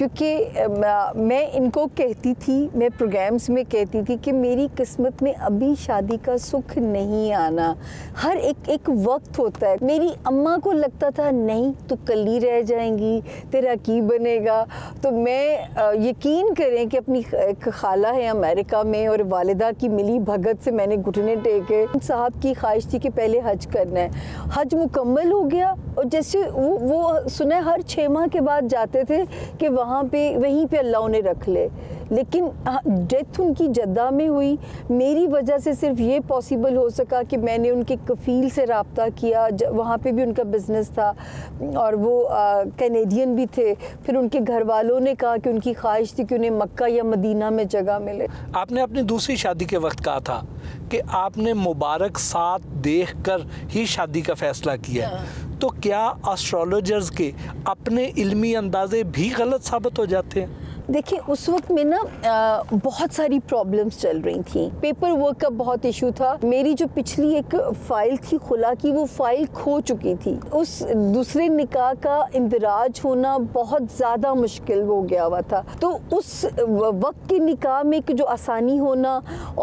क्योंकि मैं इनको कहती थी मैं प्रोग्राम्स में कहती थी कि मेरी किस्मत में अभी शादी का सुख नहीं आना हर एक एक वक्त होता है मेरी अम्मा को लगता था नहीं तो कली रह जाएंगी तेरा की बनेगा तो मैं यकीन करें कि अपनी एक खाला है अमेरिका में और वालदा की मिली भगत से मैंने घुटने टेके साहब की ख्वाहिश थी कि पहले हज करना है हज मुकम्मल हो गया और जैसे वो, वो सुना हर छः माह के बाद जाते थे कि वहाँ वहाँ पे वहीं पे अल्लाह उन्हें रख ले लेकिन डेथ उनकी जद्दा में हुई मेरी वजह से सिर्फ ये पॉसिबल हो सका कि मैंने उनके कफ़ील से रबता किया वहाँ पे भी उनका बिज़नेस था और वो कैनेडियन भी थे फिर उनके घर वालों ने कहा कि उनकी ख्वाहिश थी कि उन्हें मक्का या मदीना में जगह मिले आपने अपनी दूसरी शादी के वक्त कहा था कि आपने मुबारक साथ देख कर ही शादी का फ़ैसला किया हाँ। तो क्या एस्ट्रोलॉजर्स के अपने इल्मी अंदाजे भी गलत साबित हो जाते हैं देखिए उस वक्त में ना बहुत सारी प्रॉब्लम्स चल रही थी पेपर वर्क का बहुत इशू था मेरी जो पिछली एक फाइल थी खुला की वो फाइल खो चुकी थी उस दूसरे निकाह का इंदराज होना बहुत ज़्यादा मुश्किल हो गया हुआ था तो उस वक्त के निकाह में जो आसानी होना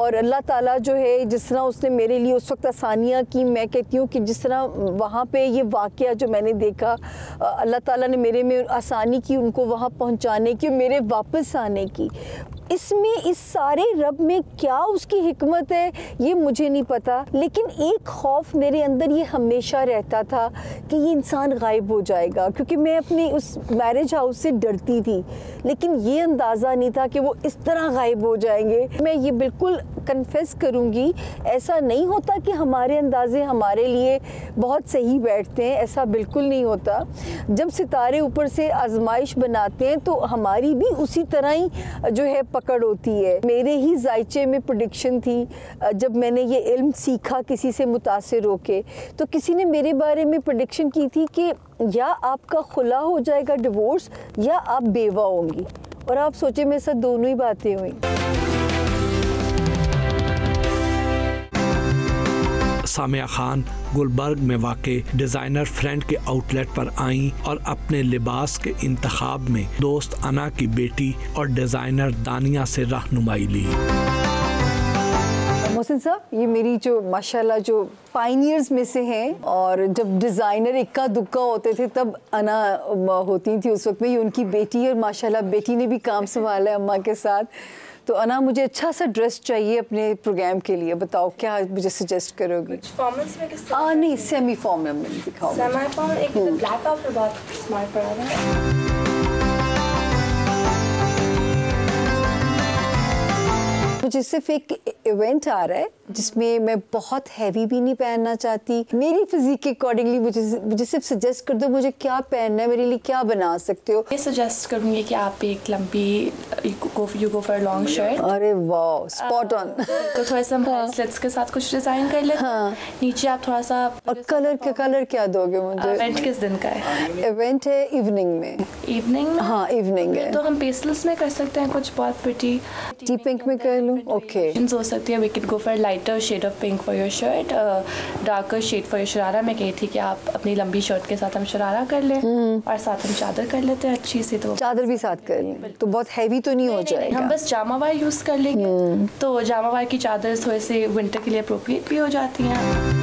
और अल्लाह ताला जो है जिस तरह उसने मेरे लिए उस वक्त आसानियाँ की मैं कहती हूँ कि जिस तरह वहाँ पे ये वाक़ जो मैंने देखा अल्लाह ताला ने मेरे में आसानी की उनको वहाँ पहुँचाने की मेरे वापस आने की इसमें इस सारे रब में क्या उसकी हमत है ये मुझे नहीं पता लेकिन एक खौफ मेरे अंदर ये हमेशा रहता था कि ये इंसान गायब हो जाएगा क्योंकि मैं अपने उस मैरिज हाउस से डरती थी लेकिन ये अंदाज़ा नहीं था कि वो इस तरह गायब हो जाएंगे मैं ये बिल्कुल कन्फेस करूँगी ऐसा नहीं होता कि हमारे अंदाज़े हमारे लिए बहुत सही बैठते हैं ऐसा बिल्कुल नहीं होता जब सितारे ऊपर से आजमाइश बनाते हैं तो हमारी भी उसी तरह ही जो है पकड़ होती है मेरे ही जायचे में प्रोडिक्शन थी जब मैंने ये इल्म सीखा किसी से मुतासर होके तो किसी ने मेरे बारे में प्रोडिक्शन की थी कि या आपका खुला हो जाएगा डिवोर्स या आप बेवा होंगी और आप सोचे मेरे साथ दोनों ही बातें हुई सामिया खान गुलबर्ग में वाक़ डिज़ाइनर फ्रेंड के आउटलेट पर आईं और अपने लिबास के इंतब में दोस्त अना की बेटी और डिज़ाइनर दानिया से रहनुमाई ली मोहसिन साहब ये मेरी जो माशाल्लाह जो पाइनियर्स में से हैं और जब डिज़ाइनर इक्का दुक्का होते थे तब अना होती थी उस वक्त में ये उनकी बेटी और माशाल्लाह बेटी ने भी काम संभाला है अम्मा के साथ तो अना मुझे अच्छा सा ड्रेस चाहिए अपने प्रोग्राम के लिए बताओ क्या मुझे सजेस्ट करोगे में किस हाँ, नहीं सेमी फॉर्मल में दिखाओ सेमी फॉर्मल एक ब्लैक आउट के स्मार्ट पड़ा है मुझे सिर्फ एक इवेंट आ रहा है जिसमें मैं बहुत हैवी भी नहीं पहनना चाहती मेरी फिजिक के अकॉर्डिंगली मुझे मुझे सिर्फ सजेस्ट कर दो मुझे क्या पहनना है मेरे लिए क्या बना सकते हो मैं सजेस्ट करूंगी कि आप एक लंबी you go for long shirt अरे वाह स्पॉट ऑन तो थोड़ा सा स्लिट्स हाँ। के साथ कुछ डिजाइन कर ले हाँ नीचे आप थोड़ा सा और कलर का कलर क्या दोगे मुझे इवेंट किस दिन का है इवेंट है इवनिंग में इवनिंग हाँ इवनिंग तो है तो हम पेसल्स में कर सकते हैं कुछ बहुत पिटी टी पिंक में कर लो okay हो सकती है we can go for lighter shade of pink for your shirt darker shade for your sharara मैं कही थी कि आप अपनी लंबी शर्ट के साथ हम शरारा कर लें hmm. और साथ हम चादर कर लेते हैं अच्छी से तो चादर भी साथ कर लें तो बहुत हैवी तो नहीं हो जाए हम बस जामावार यूज कर लेंगे hmm. तो जामावार की चादर थोड़े से विंटर के लिए अप्रोप्रिएट भी हो जाती है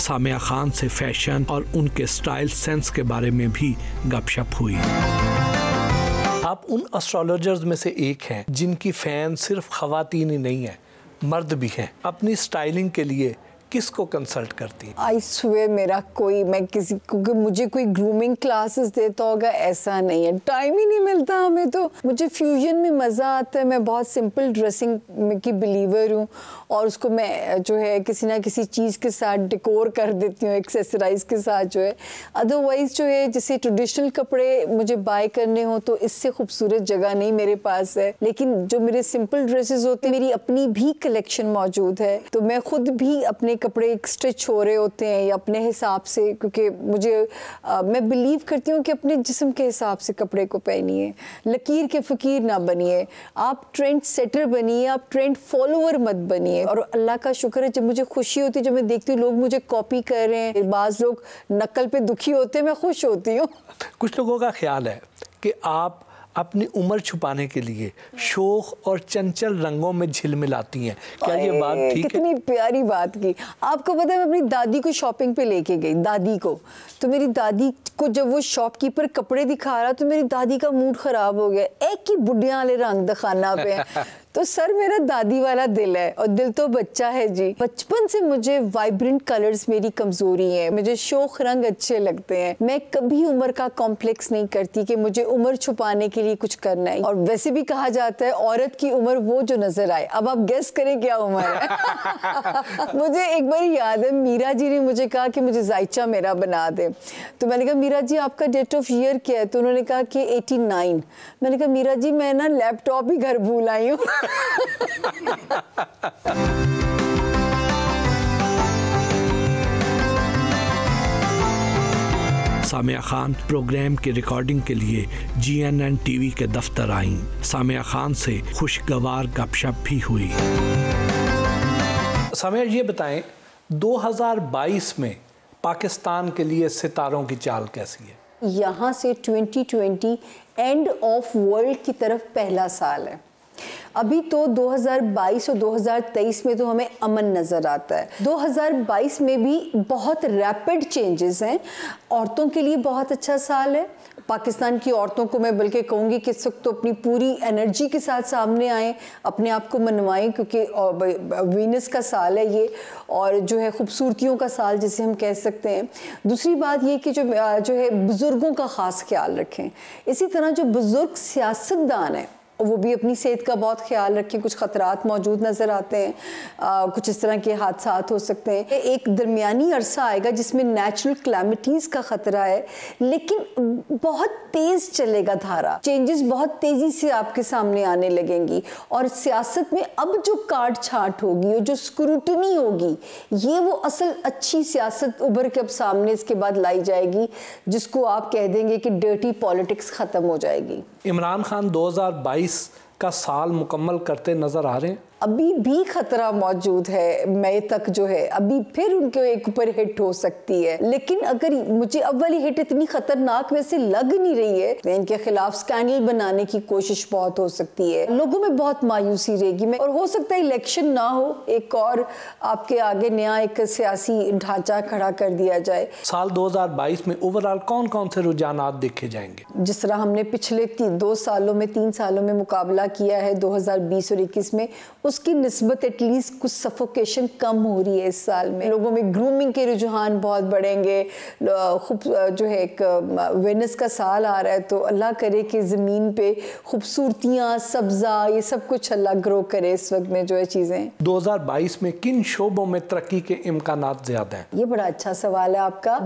सामिया खान से फैशन और उनके स्टाइल सेंस के बारे में भी गपशप हुई आप उन एस्ट्रोलॉजर्स में से एक हैं जिनकी फ़ैन सिर्फ खातन ही नहीं है मर्द भी हैं अपनी स्टाइलिंग के लिए किसको कंसल्ट करती आई स्वेयर मेरा कोई मैं किसी क्योंकि मुझे कोई ग्रूमिंग क्लासेस देता होगा ऐसा नहीं है टाइम ही नहीं मिलता हमें तो मुझे फ्यूजन में मज़ा आता है मैं बहुत सिंपल ड्रेसिंग की बिलीवर हूँ और उसको मैं जो है किसी ना किसी चीज़ के साथ डिकोर कर देती हूँ एक्सेसराइज के साथ जो है अदरवाइज़ जो है जैसे ट्रेडिशनल कपड़े मुझे बाय करने हों तो इससे खूबसूरत जगह नहीं मेरे पास है लेकिन जो मेरे सिंपल ड्रेसेस होते हैं मेरी अपनी भी कलेक्शन मौजूद है तो मैं खुद भी अपने कपड़े स्ट्रिच हो रहे होते हैं या अपने हिसाब से क्योंकि मुझे आ, मैं बिलीव करती हूँ कि अपने जिसम के हिसाब से कपड़े को पहनिए लकीर के फ़कीर ना बनिए आप ट्रेंड सेटर बनिए आप ट्रेंड फॉलोअर मत बनिए है और अल्लाह का शुक्र है जब मुझे खुशी होती है जब मैं देखती हूँ लोग मुझे कॉपी कर रहे हैं बाज़ लोग नकल पे दुखी होते हैं मैं खुश होती हूँ कुछ लोगों का ख्याल है कि आप अपनी उम्र छुपाने के लिए शोक और चंचल रंगों में झिलमिलाती हैं क्या ये बात ठीक है कितनी प्यारी बात की आपको पता है मैं अपनी दादी को शॉपिंग पे लेके गई दादी को तो मेरी दादी को जब वो शॉपकीपर कपड़े दिखा रहा तो मेरी दादी का मूड खराब हो गया एक ही बुढ़िया वाले रंग दिखाना पे तो सर मेरा दादी वाला दिल है और दिल तो बच्चा है जी बचपन से मुझे वाइब्रेंट कलर्स मेरी कमजोरी है मुझे शोक रंग अच्छे लगते हैं मैं कभी उम्र का कॉम्प्लेक्स नहीं करती कि मुझे उम्र छुपाने के लिए कुछ करना है और वैसे भी कहा जाता है औरत की उम्र वो जो नजर आए अब आप गेस करें क्या उम्र है मुझे एक बार याद है मीरा जी ने मुझे कहा कि मुझे जायचा मेरा बना दे तो मैंने कहा मीरा जी आपका डेट ऑफ ईयर क्या है तो उन्होंने कहा कि एटी मैंने कहा मीरा जी मैं ना लैपटॉप ही घर भूल आई हूँ सामिया खान प्रोग्राम की रिकॉर्डिंग के लिए G N N T V के दफ्तर आईं सामिया खान से खुशगवार गपशप भी हुई सामिया ये बताएं 2022 में पाकिस्तान के लिए सितारों की चाल कैसी है यहाँ से 2020 एंड ऑफ वर्ल्ड की तरफ पहला साल है अभी तो 2022 और 2023 में तो हमें अमन नज़र आता है 2022 में भी बहुत रैपिड चेंजेस हैं औरतों के लिए बहुत अच्छा साल है पाकिस्तान की औरतों को मैं बल्कि कहूँगी कि इस वक्त तो अपनी पूरी एनर्जी के साथ सामने आएँ अपने आप को मनवाएं क्योंकि वीनस का साल है ये और जो है खूबसूरतियों का साल जिसे हम कह सकते हैं दूसरी बात ये कि जो जो है बुज़ुर्गों का ख़ास ख्याल रखें इसी तरह जो बुज़ुर्ग सियासतदान हैं वो भी अपनी सेहत का बहुत ख्याल रखें कुछ ख़तरात मौजूद नज़र आते हैं आ, कुछ इस तरह के हादसा हो सकते हैं एक दरमियानी अरसा आएगा जिसमें नेचुरल क्लैमिटीज़ का ख़तरा है लेकिन बहुत तेज़ चलेगा धारा चेंजेस बहुत तेज़ी से आपके सामने आने लगेंगी और सियासत में अब जो काट छाट होगी और जो स्क्रूटनी होगी ये वो असल अच्छी सियासत उभर के अब सामने इसके बाद लाई जाएगी जिसको आप कह देंगे कि डर्टी पॉलिटिक्स ख़त्म हो जाएगी इमरान खान दो हज़ार बाईस का साल मुकम्मल करते नज़र आ रहे हैं अभी भी खतरा मौजूद है मई तक जो है अभी फिर उनके एक ऊपर हिट हो सकती है लेकिन अगर मुझे अब वाली हिट इतनी खतरनाक वैसे लग नहीं रही है तो इनके खिलाफ स्कैंडल बनाने की कोशिश बहुत हो सकती है लोगों में बहुत मायूसी रहेगी मैं और हो सकता है इलेक्शन ना हो एक और आपके आगे नया एक सियासी ढांचा खड़ा कर दिया जाए साल दो में ओवरऑल कौन कौन से रुझान देखे जाएंगे जिस तरह हमने पिछले दो सालों में तीन सालों में मुकाबला किया है दो और इक्कीस में उसकी नस्बत एटलीस्ट कुछ सफोकेशन कम हो रही है इस साल में लोगों में ग्रूमिंग के रुझान बहुत बढ़ेंगे खूब जो है एक वेनस का साल आ रहा है तो अल्लाह करे कि ज़मीन पे खूबसूरतियाँ सब्ज़ा ये सब कुछ अल्लाह ग्रो करे इस वक्त में जो है चीज़ें 2022 में किन शोबों में तरक्की के इम्कान ज़्यादा हैं ये बड़ा अच्छा सवाल है आपका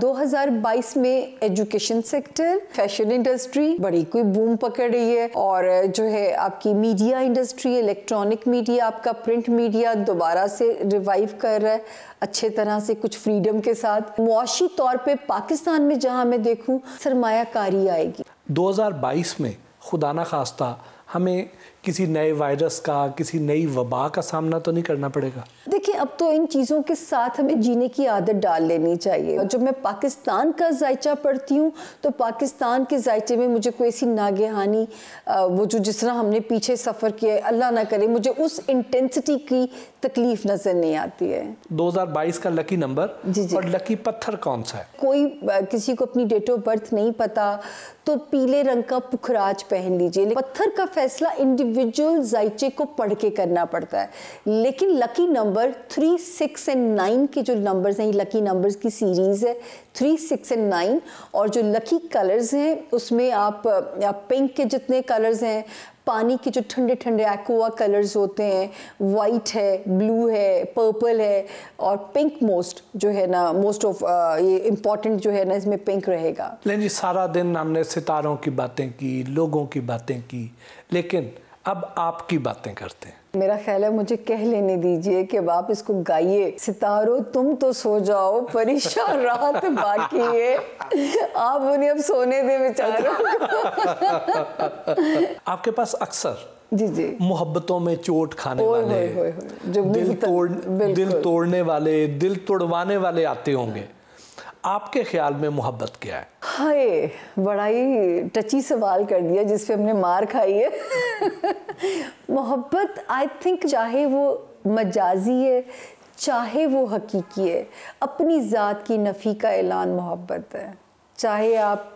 बाईस में एजुकेशन सेक्टर फैशन इंडस्ट्री बड़ी कोई बूम पकड़ रही है और जो है आपकी मीडिया इंडस्ट्री इलेक्ट्रॉनिक मीडिया आपका प्रिंट मीडिया दोबारा से रिवाइव कर रहा है अच्छे तरह से कुछ फ्रीडम के साथ मुआशी तौर पे पाकिस्तान में जहां मैं देखूं सरमाकारी आएगी 2022 में खुदा ना खास्ता हमें किसी नए वायरस का किसी नई वबा का सामना तो नहीं करना पड़ेगा देखिए अब तो इन चीज़ों के साथ हमें जीने की आदत डाल लेनी चाहिए जब मैं पाकिस्तान का जायचा पढ़ती हूँ तो पाकिस्तान के जायचे में मुझे कोई ऐसी नागहानी वो जो जिस तरह हमने पीछे सफ़र किया है अल्लाह ना करे मुझे उस इंटेंसिटी की तकलीफ नज़र नहीं आती है 2022 का लकी नंबर जी जी और लकी पत्थर कौन सा है कोई किसी को अपनी डेट ऑफ बर्थ नहीं पता तो पीले रंग का पुखराज पहन लीजिए पत्थर का फैसला इंडिविजुअल इंडिविजुअल जायचे को पढ़ के करना पड़ता है लेकिन lucky number three six and nine के जो नंबर्स हैं लकी नंबर्स की सीरीज़ है थ्री सिक्स एंड नाइन और जो लकी कलर्स हैं उसमें आप, आप पिंक के जितने कलर्स हैं पानी के जो ठंडे ठंडे एक्वा कलर्स होते हैं वाइट है ब्लू है पर्पल है और पिंक मोस्ट जो है ना मोस्ट ऑफ uh, ये इम्पोर्टेंट जो है ना इसमें पिंक रहेगा लेकिन सारा दिन हमने सितारों की बातें की लोगों की बातें की लेकिन अब आपकी बातें करते हैं मेरा ख्याल है मुझे कह लेने दीजिए कि अब आप इसको गाइए सितारो तुम तो सो जाओ परेशान रात बाकी है आप उन्हें अब सोने दे बेचारों आपके पास अक्सर जी जी मोहब्बतों में चोट खाने वाले ओए, ओए, ओए, जो दिल तो- तोड़ दिल तोड़ने वाले दिल तोड़वाने वाले आते होंगे आपके ख्याल में मोहब्बत क्या है हाय बड़ा ही टची सवाल कर दिया जिस पे हमने मार खाई है मोहब्बत आई थिंक चाहे वो मजाजी है चाहे वो हकीकी है अपनी ज़ात की नफ़ी का ऐलान मोहब्बत है चाहे आप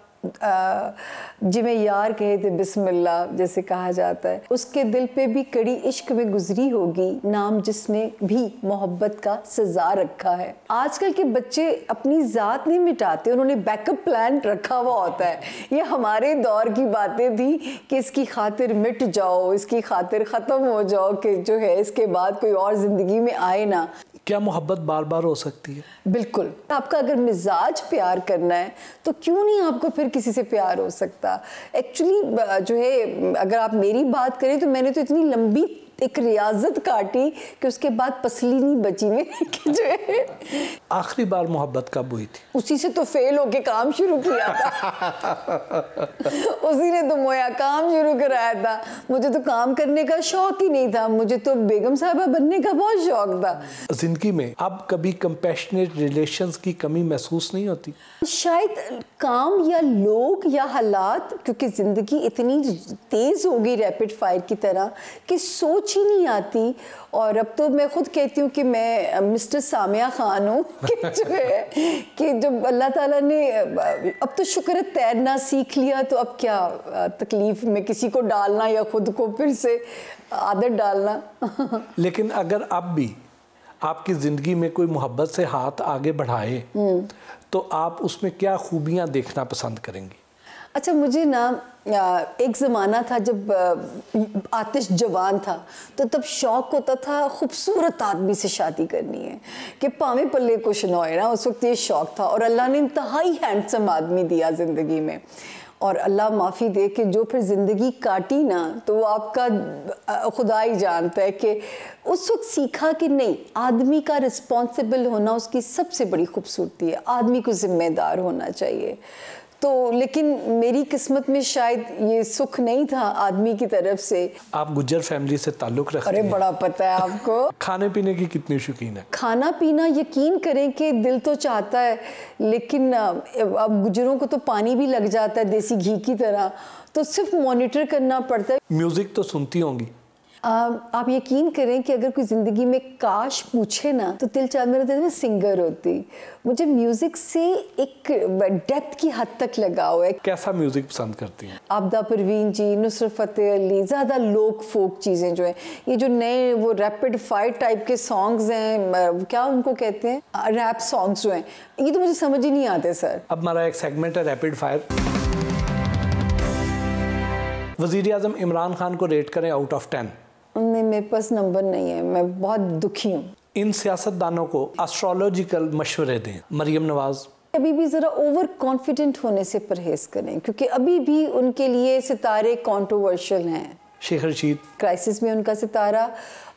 जिमें यार कहे थे तो बिस्मिल्ला जैसे कहा जाता है उसके दिल पे भी कड़ी इश्क में गुजरी होगी नाम जिसने भी मोहब्बत का सजा रखा है आजकल के बच्चे अपनी ज़ात नहीं मिटाते उन्होंने बैकअप प्लान रखा हुआ होता है ये हमारे दौर की बातें थी कि इसकी खातिर मिट जाओ इसकी खातिर ख़त्म हो जाओ कि जो है इसके बाद कोई और ज़िंदगी में आए ना क्या मोहब्बत बार बार हो सकती है बिल्कुल आपका अगर मिजाज प्यार करना है तो क्यों नहीं आपको फिर किसी से प्यार हो सकता एक्चुअली जो है अगर आप मेरी बात करें तो मैंने तो इतनी लंबी एक रियाजत काटी कि उसके बाद पसली नहीं बची मेरी जो है आखिरी बार मोहब्बत कब हुई थी उसी से तो फेल होके काम शुरू किया था उसी ने तो मोया काम शुरू कराया था मुझे तो काम करने का शौक ही नहीं था मुझे तो बेगम साहबा बनने का बहुत शौक था जिंदगी में अब कभी कम्पेशनेट रिलेशन की कमी महसूस नहीं होती शायद काम या लोग या हालात क्योंकि ज़िंदगी इतनी तेज़ होगी रैपिड फायर की तरह कि सोच सोच ही नहीं आती और अब तो मैं खुद कहती हूँ कि मैं मिस्टर सामिया खान हूँ कि जो है कि जब अल्लाह ताला ने अब तो शुक्र तैरना सीख लिया तो अब क्या तकलीफ में किसी को डालना या खुद को फिर से आदत डालना लेकिन अगर अब भी आपकी ज़िंदगी में कोई मोहब्बत से हाथ आगे बढ़ाए हम्म। तो आप उसमें क्या खूबियाँ देखना पसंद करेंगी अच्छा मुझे ना एक ज़माना था जब आतिश जवान था तो तब शौक़ होता था खूबसूरत आदमी से शादी करनी है कि पावे पल्ले कुछ ना हो ना उस वक्त ये शौक़ था और अल्लाह ने इंतहाई हैंडसम आदमी दिया ज़िंदगी में और अल्लाह माफ़ी दे कि जो फिर ज़िंदगी काटी ना तो वो आपका खुदा ही जानता है कि उस वक्त सीखा कि नहीं आदमी का रिस्पॉन्सिबल होना उसकी सबसे बड़ी खूबसूरती है आदमी को ज़िम्मेदार होना चाहिए तो लेकिन मेरी किस्मत में शायद ये सुख नहीं था आदमी की तरफ से आप गुजर फैमिली से ताल्लुक रखते अरे बड़ा पता है आपको खाने पीने की कितनी शौकीन है खाना पीना यकीन करें कि दिल तो चाहता है लेकिन अब गुजरों को तो पानी भी लग जाता है देसी घी की तरह तो सिर्फ मॉनिटर करना पड़ता है म्यूजिक तो सुनती होंगी Um, आप यकीन करें कि अगर कोई ज़िंदगी में काश पूछे ना तो दिल चांद मेरा दिल में सिंगर होती मुझे म्यूज़िक से एक डेप्थ की हद तक लगाव है कैसा म्यूज़िक पसंद करती हैं आपदा परवीन जी नुसरत फ़तेह अली ज़्यादा लोक फोक चीज़ें जो हैं ये जो नए वो रैपिड फायर टाइप के सॉन्ग्स हैं क्या उनको कहते हैं रैप सॉन्ग्स जो हैं ये तो मुझे समझ ही नहीं आते सर अब हमारा एक सेगमेंट है रैपिड फायर वजीर अजम इमरान खान को रेट करें आउट ऑफ टेन उनमें मेरे पास नंबर नहीं है मैं बहुत दुखी हूँ इन सियासतदानों को एस्ट्रोलॉजिकल मशवरे दें मरियम नवाज अभी भी ज़रा ओवर कॉन्फिडेंट होने से परहेज करें क्योंकि अभी भी उनके लिए सितारे कॉन्ट्रोवर्शियल हैं शेख रशीद क्राइसिस में उनका सितारा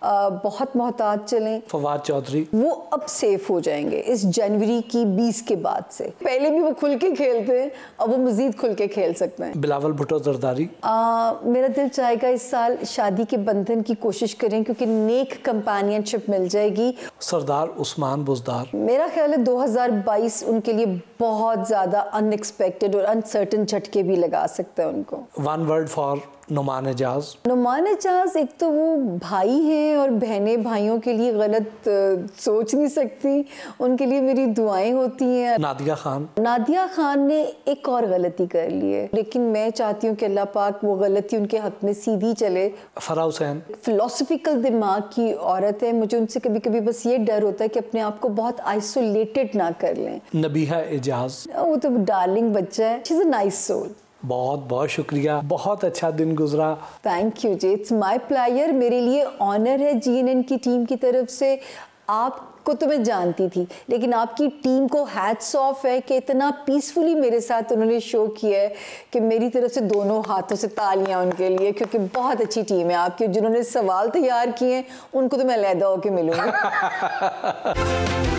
आ, बहुत मोहताज चले फवाद चौधरी वो अब सेफ हो जाएंगे इस जनवरी की बीस के बाद से पहले भी वो खुल के खेलते हैं अब वो मजीद खुल के खेल सकते हैं बिलावल भुट्टो जरदारी मेरा दिल चाहेगा इस साल शादी के बंधन की कोशिश करें क्योंकि नेक कंपेनियनशिप मिल जाएगी सरदार उस्मान बुजदार मेरा ख्याल है बाईस उनके लिए बहुत ज्यादा अनएक्सपेक्टेड और अनसर्टन झटके भी लगा सकते हैं उनको one word for Noman Ijaz Noman Ijaz एक तो वो भाई हैं और बहनें भाइयों के लिए गलत सोच नहीं सकती उनके लिए मेरी दुआएं होती हैं नादिया खान नादिया खान ने एक और गलती कर ली है लेकिन मैं चाहती हूँ कि अल्लाह पाक वो गलती उनके हक में सीधी चले फरा हुसैन फिलोसफिकल दिमाग की औरत है मुझे उनसे कभी कभी बस ये डर होता है कि अपने आप को बहुत आइसोलेटेड ना कर लें नबीहा एजाज वो तो डार्लिंग बच्चा है नाइस सोल बहुत बहुत शुक्रिया बहुत अच्छा दिन गुजरा थैंक यू जी इट्स माय प्लेयर मेरे लिए ऑनर है जीएनएन की टीम की तरफ से आपको तो मैं जानती थी लेकिन आपकी टीम को हैट्स ऑफ है कि इतना पीसफुली मेरे साथ उन्होंने शो किया है कि मेरी तरफ से दोनों हाथों से तालियां उनके लिए क्योंकि बहुत अच्छी टीम है आपकी जिन्होंने सवाल तैयार किए हैं उनको तो मैं लैदा होकर मिलूंगी